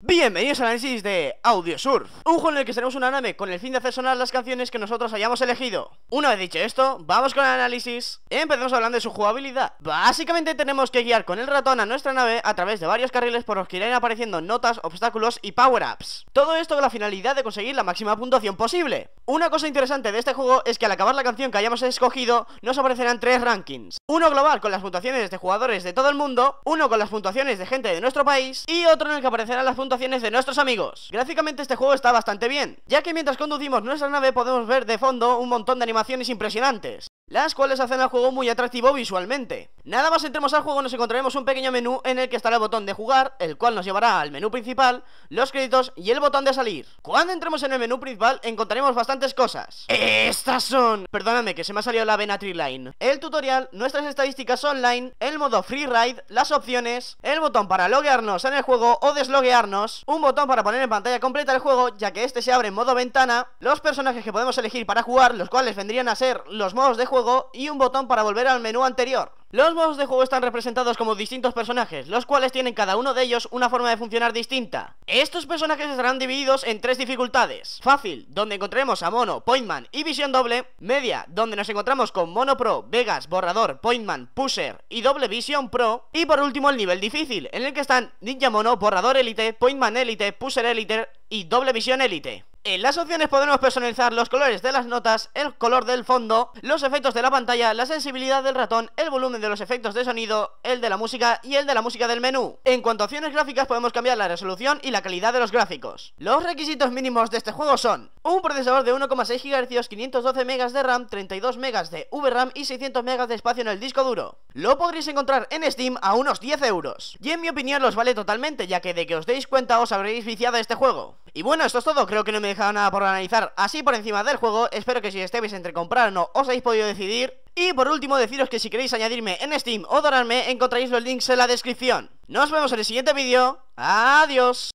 Bienvenidos al análisis de Audio Surf, un juego en el que seremos una nave con el fin de hacer sonar las canciones que nosotros hayamos elegido. Una vez dicho esto, vamos con el análisis Empezamos hablando de su jugabilidad Básicamente tenemos que guiar con el ratón a nuestra nave a través de varios carriles por los que irán apareciendo notas, obstáculos y power-ups Todo esto con la finalidad de conseguir la máxima puntuación posible Una cosa interesante de este juego es que al acabar la canción que hayamos escogido nos aparecerán tres rankings Uno global con las puntuaciones de jugadores de todo el mundo Uno con las puntuaciones de gente de nuestro país Y otro en el que aparecerán las puntuaciones de nuestros amigos Gráficamente este juego está bastante bien Ya que mientras conducimos nuestra nave podemos ver de fondo un montón de animaciones impresionantes, las cuales hacen al juego muy atractivo visualmente. Nada más entremos al juego nos encontraremos un pequeño menú en el que estará el botón de jugar, el cual nos llevará al menú principal, los créditos y el botón de salir. Cuando entremos en el menú principal encontraremos bastantes cosas. Estas son... Perdóname que se me ha salido la vena Line. El tutorial, nuestras estadísticas online, el modo free ride, las opciones, el botón para loguearnos en el juego o desloguearnos, un botón para poner en pantalla completa el juego, ya que este se abre en modo ventana, los personajes que podemos elegir para jugar, los cuales vendrían a ser los modos de juego y un botón para volver al menú anterior. Los modos de juego están representados como distintos personajes, los cuales tienen cada uno de ellos una forma de funcionar distinta. Estos personajes estarán divididos en tres dificultades. Fácil, donde encontremos a Mono, Pointman y Visión Doble. Media, donde nos encontramos con Mono Pro, Vegas, Borrador, Pointman, Pusher y Doble Visión Pro. Y por último el nivel difícil, en el que están Ninja Mono, Borrador Elite, Pointman Elite, Pusher Elite y Doble Visión Elite. En las opciones podemos personalizar los colores de las notas, el color del fondo, los efectos de la pantalla, la sensibilidad del ratón, el volumen de los efectos de sonido, el de la música y el de la música del menú. En cuanto a opciones gráficas podemos cambiar la resolución y la calidad de los gráficos. Los requisitos mínimos de este juego son un procesador de 1,6 GHz, 512 MB de RAM, 32 MB de VRAM y 600 MB de espacio en el disco duro lo podréis encontrar en Steam a unos 10 euros. Y en mi opinión los vale totalmente, ya que de que os deis cuenta os habréis viciado este juego. Y bueno, esto es todo, creo que no me he dejado nada por analizar así por encima del juego, espero que si estéis entre comprar o no os hayáis podido decidir. Y por último deciros que si queréis añadirme en Steam o donarme, encontraréis los links en la descripción. Nos vemos en el siguiente vídeo, adiós.